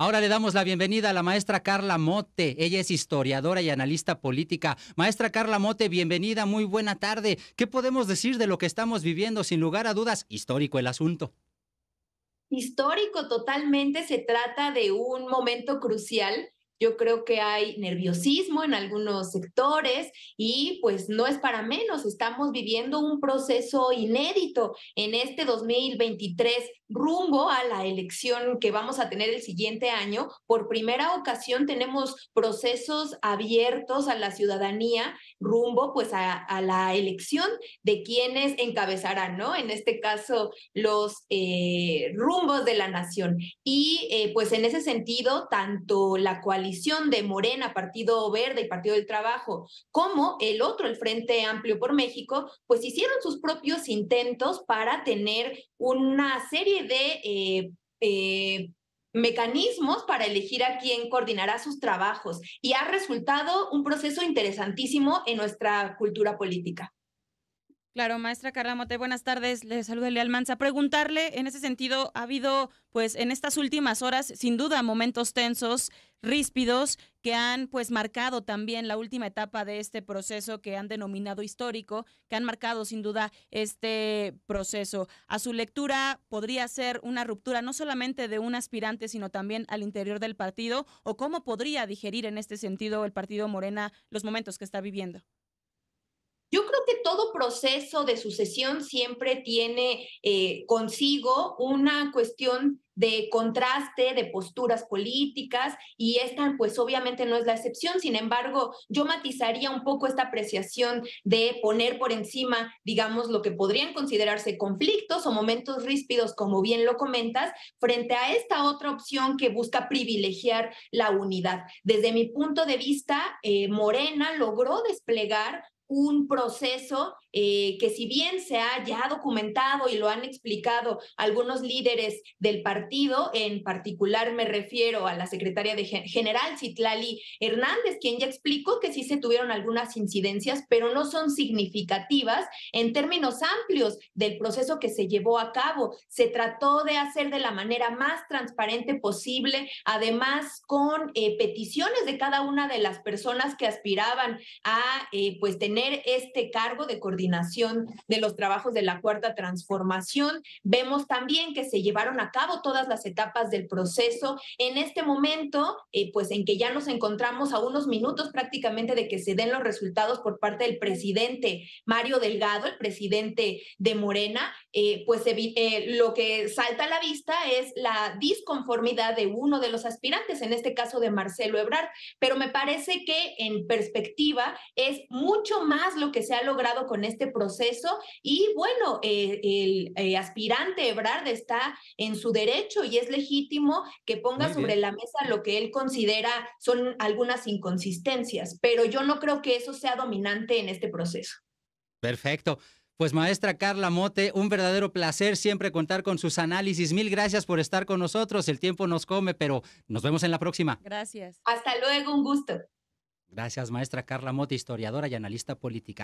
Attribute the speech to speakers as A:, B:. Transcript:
A: Ahora le damos la bienvenida a la maestra Carla Mote. Ella es historiadora y analista política. Maestra Carla Mote, bienvenida, muy buena tarde. ¿Qué podemos decir de lo que estamos viviendo? Sin lugar a dudas, histórico el asunto.
B: Histórico totalmente, se trata de un momento crucial yo creo que hay nerviosismo en algunos sectores y pues no es para menos, estamos viviendo un proceso inédito en este 2023 rumbo a la elección que vamos a tener el siguiente año. Por primera ocasión tenemos procesos abiertos a la ciudadanía rumbo pues a, la elección de quienes encabezarán, ¿no? En este caso, los eh, rumbos de la nación. Y eh, pues en ese sentido, tanto la coalición de Morena, Partido Verde y Partido del Trabajo, como el otro, el Frente Amplio por México, pues hicieron sus propios intentos para tener una serie de... Eh, eh, mecanismos para elegir a quién coordinará sus trabajos y ha resultado un proceso interesantísimo
C: en nuestra cultura política. Claro, maestra Carla buenas tardes. Le saluda Leal Manza. Preguntarle, en ese sentido, ha habido, pues, en estas últimas horas, sin duda, momentos tensos, ríspidos, que han, pues, marcado también la última etapa de este proceso que han denominado histórico, que han marcado, sin duda, este proceso. A su lectura, ¿podría ser una ruptura no solamente de un aspirante, sino también al interior del partido? ¿O cómo podría digerir en este sentido el partido Morena los momentos que está viviendo? todo proceso de sucesión siempre tiene
B: eh, consigo una cuestión de contraste, de posturas políticas, y esta pues obviamente no es la excepción. Sin embargo, yo matizaría un poco esta apreciación de poner por encima, digamos, lo que podrían considerarse conflictos o momentos ríspidos, como bien lo comentas, frente a esta otra opción que busca privilegiar la unidad. Desde mi punto de vista, eh, Morena logró desplegar un proceso eh, que si bien se ha ya documentado y lo han explicado algunos líderes del partido, en particular me refiero a la secretaria de general Citlali Hernández, quien ya explicó que sí se tuvieron algunas incidencias, pero no son significativas en términos amplios del proceso que se llevó a cabo. Se trató de hacer de la manera más transparente posible, además con eh, peticiones de cada una de las personas que aspiraban a eh, pues tener este cargo de coordinación de los trabajos de la cuarta transformación. Vemos también que se llevaron a cabo todas las etapas del proceso. En este momento, eh, pues en que ya nos encontramos a unos minutos prácticamente de que se den los resultados por parte del presidente Mario Delgado, el presidente de Morena, eh, pues eh, lo que salta a la vista es la disconformidad de uno de los aspirantes, en este caso de Marcelo Ebrard, pero me parece que en perspectiva es mucho más lo que se ha logrado con este este proceso. Y bueno, eh, el eh, aspirante Ebrard está en su derecho y es legítimo que ponga sobre la mesa lo que él considera son algunas inconsistencias, pero yo no creo que eso sea dominante en este proceso.
A: Perfecto. Pues maestra Carla Mote, un verdadero placer siempre contar con sus análisis. Mil gracias por estar con nosotros. El tiempo nos come, pero nos vemos en la próxima.
C: Gracias. Hasta luego, un gusto.
A: Gracias, maestra Carla Mote, historiadora y analista política.